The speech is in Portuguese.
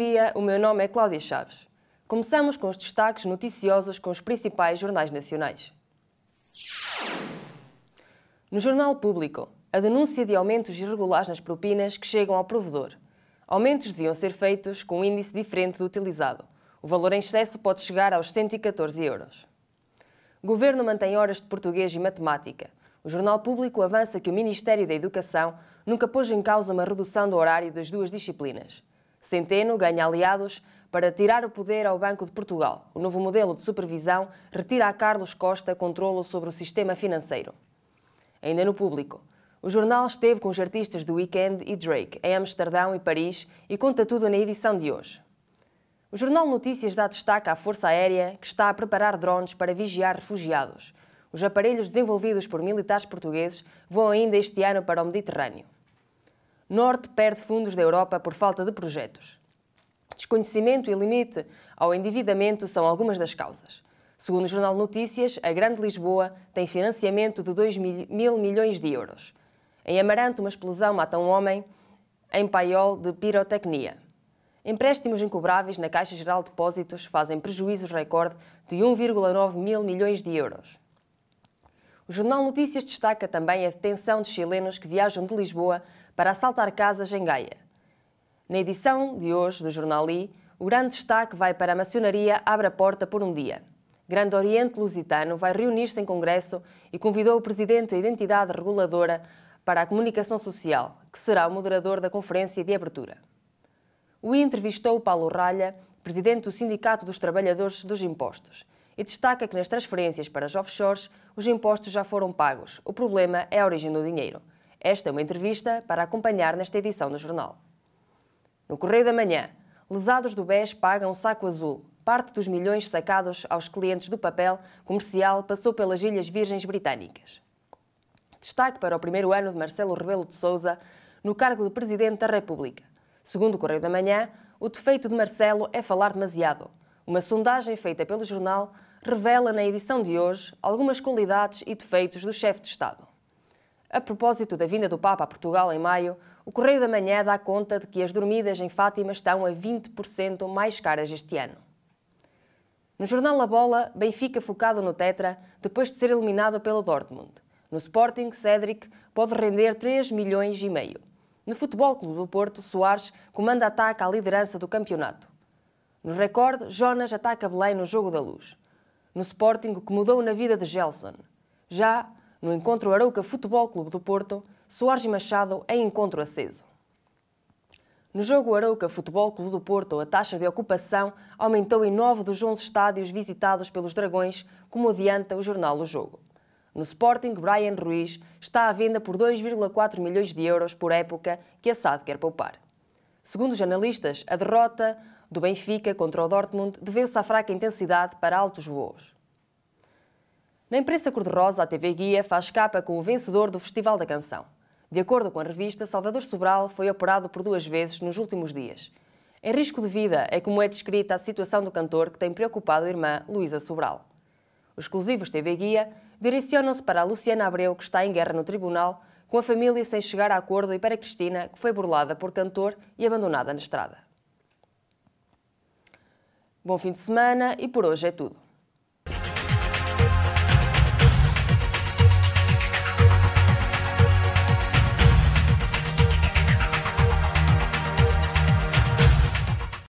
dia, o meu nome é Cláudia Chaves. Começamos com os destaques noticiosos com os principais jornais nacionais. No Jornal Público, a denúncia de aumentos irregulares nas propinas que chegam ao provedor. Aumentos deviam ser feitos com um índice diferente do utilizado. O valor em excesso pode chegar aos 114 euros. O governo mantém horas de português e matemática. O Jornal Público avança que o Ministério da Educação nunca pôs em causa uma redução do horário das duas disciplinas. Centeno ganha aliados para tirar o poder ao Banco de Portugal. O novo modelo de supervisão retira a Carlos Costa controlo sobre o sistema financeiro. Ainda no público, o jornal esteve com os artistas do Weekend e Drake em Amsterdão e Paris e conta tudo na edição de hoje. O jornal Notícias dá destaque à Força Aérea, que está a preparar drones para vigiar refugiados. Os aparelhos desenvolvidos por militares portugueses vão ainda este ano para o Mediterrâneo. Norte perde fundos da Europa por falta de projetos. Desconhecimento e limite ao endividamento são algumas das causas. Segundo o Jornal Notícias, a Grande Lisboa tem financiamento de 2 mil milhões de euros. Em Amarante uma explosão mata um homem em paiol de pirotecnia. Empréstimos incobráveis na Caixa Geral de Depósitos fazem prejuízos recorde de 1,9 mil milhões de euros. O Jornal Notícias destaca também a detenção de chilenos que viajam de Lisboa para assaltar casas em Gaia. Na edição de hoje do Jornal I, o grande destaque vai para a maçonaria Abre a Porta por um dia. Grande Oriente Lusitano vai reunir-se em congresso e convidou o presidente da entidade reguladora para a comunicação social, que será o moderador da conferência de abertura. O I entrevistou Paulo Ralha, presidente do Sindicato dos Trabalhadores dos Impostos, e destaca que nas transferências para as offshores os impostos já foram pagos. O problema é a origem do dinheiro. Esta é uma entrevista para acompanhar nesta edição do jornal. No Correio da Manhã, lesados do BES pagam saco azul. Parte dos milhões sacados aos clientes do papel comercial passou pelas Ilhas Virgens Britânicas. Destaque para o primeiro ano de Marcelo Rebelo de Sousa no cargo de Presidente da República. Segundo o Correio da Manhã, o defeito de Marcelo é falar demasiado. Uma sondagem feita pelo jornal revela na edição de hoje algumas qualidades e defeitos do chefe de Estado. A propósito da vinda do Papa a Portugal em maio, o Correio da Manhã dá conta de que as dormidas em Fátima estão a 20% mais caras este ano. No jornal La Bola, Benfica focado no Tetra, depois de ser eliminado pelo Dortmund. No Sporting, Cédric pode render 3 milhões e meio. No Futebol Clube do Porto, Soares comanda ataque à liderança do campeonato. No Record, Jonas ataca Belém no Jogo da Luz. No Sporting, o que mudou na vida de Gelson. Já no encontro Arauca Futebol Clube do Porto, Soares e Machado em é encontro aceso. No jogo Arauca Futebol Clube do Porto, a taxa de ocupação aumentou em 9 dos 11 estádios visitados pelos Dragões, como adianta o jornal O Jogo. No Sporting, Brian Ruiz está à venda por 2,4 milhões de euros por época que a SAD quer poupar. Segundo os analistas, a derrota do Benfica contra o Dortmund deveu-se à fraca intensidade para altos voos. Na imprensa cor-de-rosa, a TV Guia faz capa com o vencedor do Festival da Canção. De acordo com a revista, Salvador Sobral foi operado por duas vezes nos últimos dias. Em risco de vida é como é descrita a situação do cantor que tem preocupado a irmã Luísa Sobral. Os exclusivos TV Guia direcionam-se para a Luciana Abreu, que está em guerra no tribunal, com a família sem chegar a acordo, e para Cristina, que foi burlada por cantor e abandonada na estrada. Bom fim de semana e por hoje é tudo.